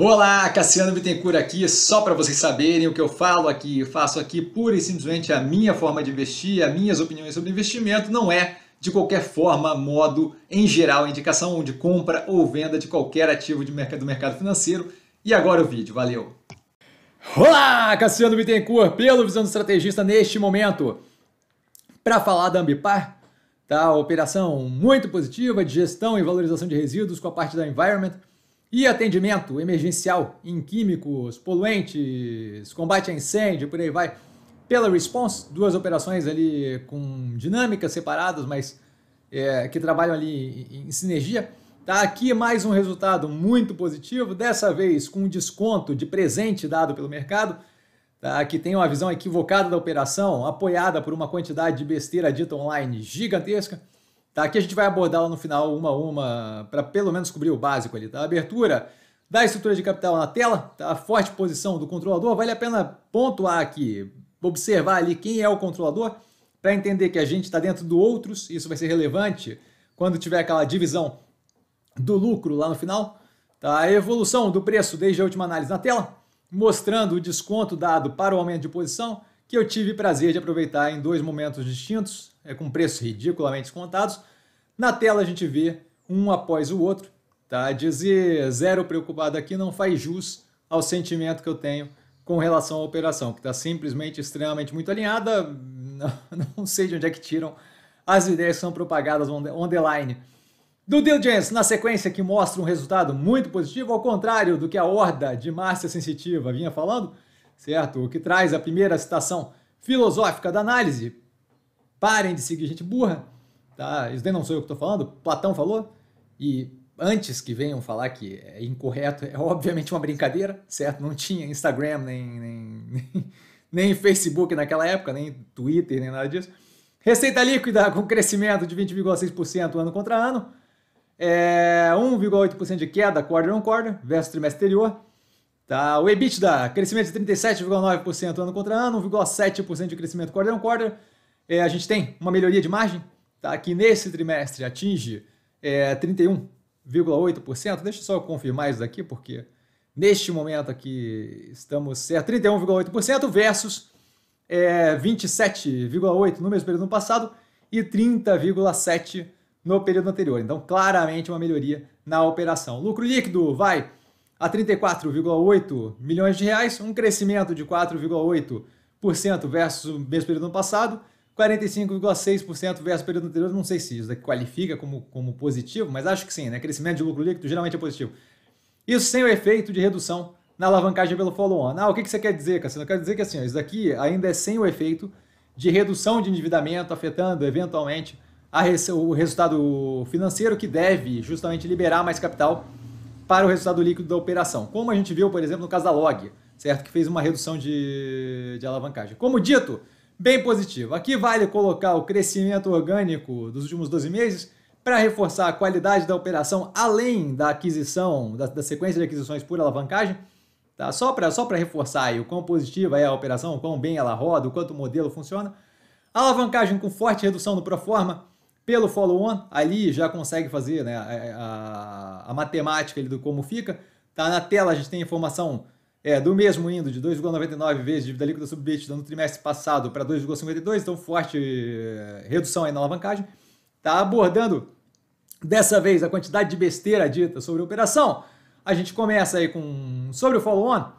Olá, Cassiano Bittencourt aqui, só para vocês saberem o que eu falo aqui, eu faço aqui pura e simplesmente a minha forma de investir, as minhas opiniões sobre investimento, não é de qualquer forma, modo, em geral, indicação de compra ou venda de qualquer ativo de mercado, do mercado financeiro. E agora o vídeo, valeu! Olá, Cassiano Bittencourt, pelo Visão do Estrategista neste momento. Para falar da Ambipar, tá? Operação muito positiva de gestão e valorização de resíduos com a parte da Environment e atendimento emergencial em químicos, poluentes, combate a incêndio, por aí vai. Pela Response, duas operações ali com dinâmicas separadas, mas é, que trabalham ali em, em sinergia. Tá aqui mais um resultado muito positivo, dessa vez com um desconto de presente dado pelo mercado, tá? que tem uma visão equivocada da operação, apoiada por uma quantidade de besteira dita online gigantesca. Tá? Aqui a gente vai abordá-la no final, uma a uma, para pelo menos cobrir o básico ali. Tá? Abertura da estrutura de capital na tela, tá? a forte posição do controlador. Vale a pena pontuar aqui, observar ali quem é o controlador, para entender que a gente está dentro do outros, isso vai ser relevante quando tiver aquela divisão do lucro lá no final. Tá? A evolução do preço desde a última análise na tela, mostrando o desconto dado para o aumento de posição, que eu tive prazer de aproveitar em dois momentos distintos, é, com preços ridiculamente descontados, na tela a gente vê um após o outro, tá? Dizer zero preocupado aqui não faz jus ao sentimento que eu tenho com relação à operação, que está simplesmente extremamente muito alinhada, não, não, sei de onde é que tiram as ideias que são propagadas on the, on the line. Do diligence, na sequência que mostra um resultado muito positivo, ao contrário do que a horda de Márcia Sensitiva vinha falando, certo? O que traz a primeira citação filosófica da análise, parem de seguir gente burra, Tá? Isso daí não sou eu que estou falando, Platão falou. E antes que venham falar que é incorreto, é obviamente uma brincadeira, certo? Não tinha Instagram, nem, nem, nem, nem Facebook naquela época, nem Twitter, nem nada disso. Receita líquida com crescimento de 20,6% ano contra ano, é 1,8% de queda quarter on quarter versus trimestre anterior. Tá? O EBITDA, crescimento de 37,9% ano contra ano, 1,7% de crescimento quarter on quarter. É, a gente tem uma melhoria de margem, tá? que nesse trimestre atinge é, 31,8%. Deixa só confirmar isso daqui, porque neste momento aqui estamos é, a 31,8% versus é, 27,8% no mesmo período no passado e 30,7% no período anterior. Então, claramente uma melhoria na operação. Lucro líquido vai a 34,8 milhões de reais, um crescimento de 4,8% versus o mesmo período no passado 45,6% versus o período anterior, não sei se isso qualifica como, como positivo, mas acho que sim, né? Crescimento de lucro líquido geralmente é positivo. Isso sem o efeito de redução na alavancagem pelo follow-on. Ah, o que, que você quer dizer, Cassino? Eu quero dizer que assim, ó, isso daqui ainda é sem o efeito de redução de endividamento, afetando eventualmente res... o resultado financeiro que deve justamente liberar mais capital para o resultado líquido da operação. Como a gente viu, por exemplo, no caso da Log, certo? Que fez uma redução de, de alavancagem. Como dito, bem positivo. Aqui vale colocar o crescimento orgânico dos últimos 12 meses para reforçar a qualidade da operação além da aquisição, da, da sequência de aquisições por alavancagem. Tá? Só para só reforçar aí o quão positiva é a operação, o quão bem ela roda, o quanto o modelo funciona. A alavancagem com forte redução no proforma pelo follow-on, ali já consegue fazer né, a, a, a matemática do como fica. Tá? Na tela a gente tem informação é, do mesmo indo de 2,99 vezes dívida líquida submetida no trimestre passado para 2,52, então forte eh, redução aí na alavancagem. Está abordando dessa vez a quantidade de besteira dita sobre a operação. A gente começa aí com sobre o follow-on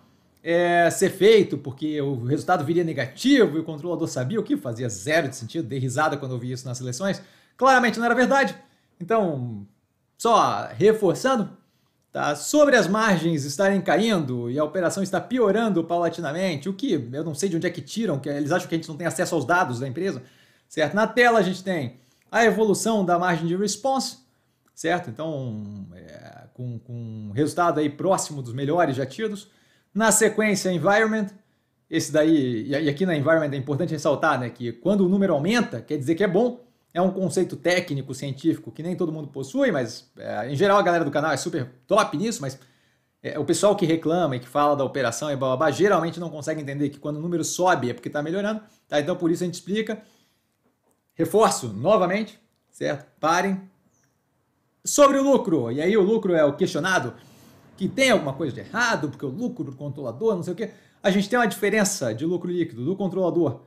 é, ser feito, porque o resultado viria negativo e o controlador sabia o que fazia zero de sentido. Dei risada quando eu vi isso nas seleções. Claramente não era verdade. Então, só reforçando, Tá? Sobre as margens estarem caindo e a operação está piorando paulatinamente, o que eu não sei de onde é que tiram, que eles acham que a gente não tem acesso aos dados da empresa, certo? Na tela a gente tem a evolução da margem de response, certo? Então, é, com, com um resultado aí próximo dos melhores já tidos. Na sequência, environment, esse daí, e aqui na environment é importante ressaltar, né, que quando o número aumenta, quer dizer que é bom, é um conceito técnico, científico, que nem todo mundo possui, mas é, em geral a galera do canal é super top nisso, mas é, o pessoal que reclama e que fala da operação e bababá, geralmente não consegue entender que quando o número sobe é porque está melhorando, tá? Então por isso a gente explica. Reforço novamente, certo? Parem. Sobre o lucro, e aí o lucro é o questionado, que tem alguma coisa de errado, porque o lucro do controlador, não sei o quê. A gente tem uma diferença de lucro líquido do controlador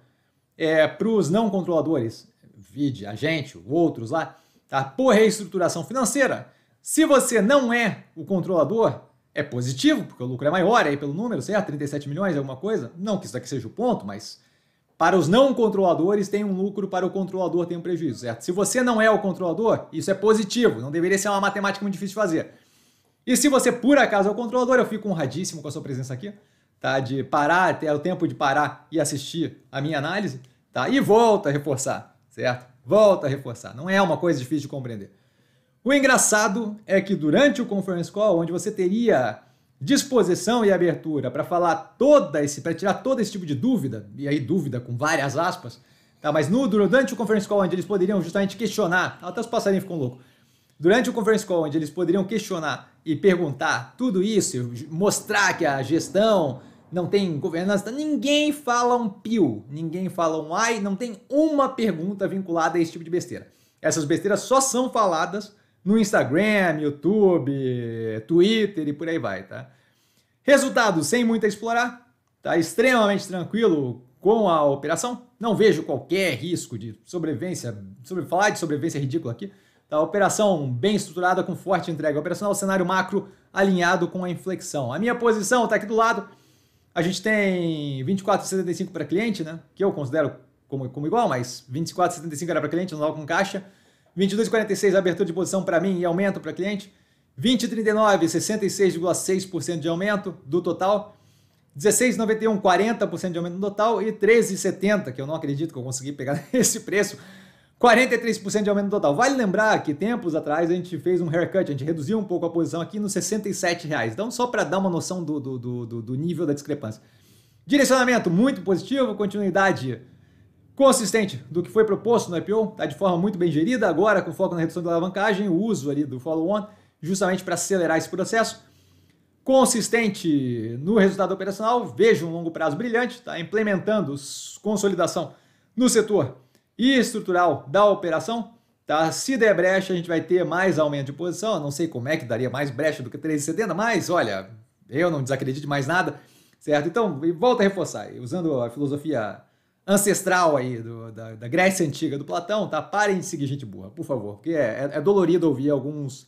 é, para os não controladores vide a gente, outros lá, tá? por reestruturação financeira, se você não é o controlador, é positivo, porque o lucro é maior aí pelo número, certo? 37 milhões, alguma coisa. Não que isso aqui seja o ponto, mas para os não controladores tem um lucro, para o controlador tem um prejuízo, certo? Se você não é o controlador, isso é positivo, não deveria ser uma matemática muito difícil de fazer. E se você por acaso é o controlador, eu fico honradíssimo com a sua presença aqui, tá? De parar, ter o tempo de parar e assistir a minha análise, tá? E volto a reforçar certo? Volta a reforçar, não é uma coisa difícil de compreender. O engraçado é que durante o conference call, onde você teria disposição e abertura para falar toda esse, para tirar todo esse tipo de dúvida, e aí dúvida com várias aspas, tá? Mas no, durante o conference call onde eles poderiam justamente questionar, até os passarinhos ficam loucos. Durante o conference call onde eles poderiam questionar e perguntar tudo isso, mostrar que a gestão não tem governança, ninguém fala um pio, ninguém fala um ai, não tem uma pergunta vinculada a esse tipo de besteira. Essas besteiras só são faladas no Instagram, YouTube, Twitter e por aí vai, tá? Resultado sem muito a explorar, tá extremamente tranquilo com a operação, não vejo qualquer risco de sobrevivência, sobre falar de sobrevivência ridícula aqui. Tá? Operação bem estruturada com forte entrega operacional, cenário macro alinhado com a inflexão. A minha posição está aqui do lado a gente tem 24,75 para cliente, né? Que eu considero como, como igual, mas 24,75 era para cliente, normal com caixa. 22,46 abertura de posição para mim e aumento para cliente. 20,39, 66,6% de aumento do total. 16,91, 40% de aumento no total. E 13,70, que eu não acredito que eu consegui pegar esse preço. 43% de aumento total. Vale lembrar que tempos atrás a gente fez um haircut, a gente reduziu um pouco a posição aqui nos 67 reais. Então, só para dar uma noção do, do, do, do nível da discrepância. Direcionamento muito positivo, continuidade consistente do que foi proposto no IPO, está de forma muito bem gerida, agora com foco na redução da alavancagem, o uso ali do follow-on, justamente para acelerar esse processo. Consistente no resultado operacional, vejo um longo prazo brilhante, está implementando consolidação no setor e estrutural da operação, tá? Se der brecha, a gente vai ter mais aumento de posição. Eu não sei como é que daria mais brecha do que 3,70, mas olha, eu não desacredito mais nada, certo? Então, volta a reforçar, usando a filosofia ancestral aí do, da, da, Grécia Antiga, do Platão, tá? Parem de seguir gente burra, por favor, porque é, é, é dolorido ouvir alguns,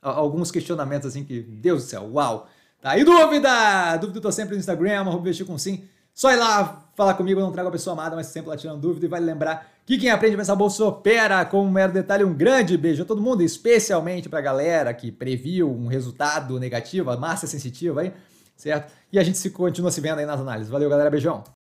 alguns questionamentos assim que, Deus do céu, uau! Tá? E dúvida? Dúvida eu tô sempre no Instagram, arroba com sim. Só ir lá, Fala comigo, eu não trago a pessoa amada, mas sempre lá tirando dúvida. E vale lembrar que quem aprende a pensar bolsa opera com um mero detalhe. Um grande beijo a todo mundo, especialmente para a galera que previu um resultado negativo, a massa sensitiva aí, certo? E a gente se continua se vendo aí nas análises. Valeu, galera. Beijão.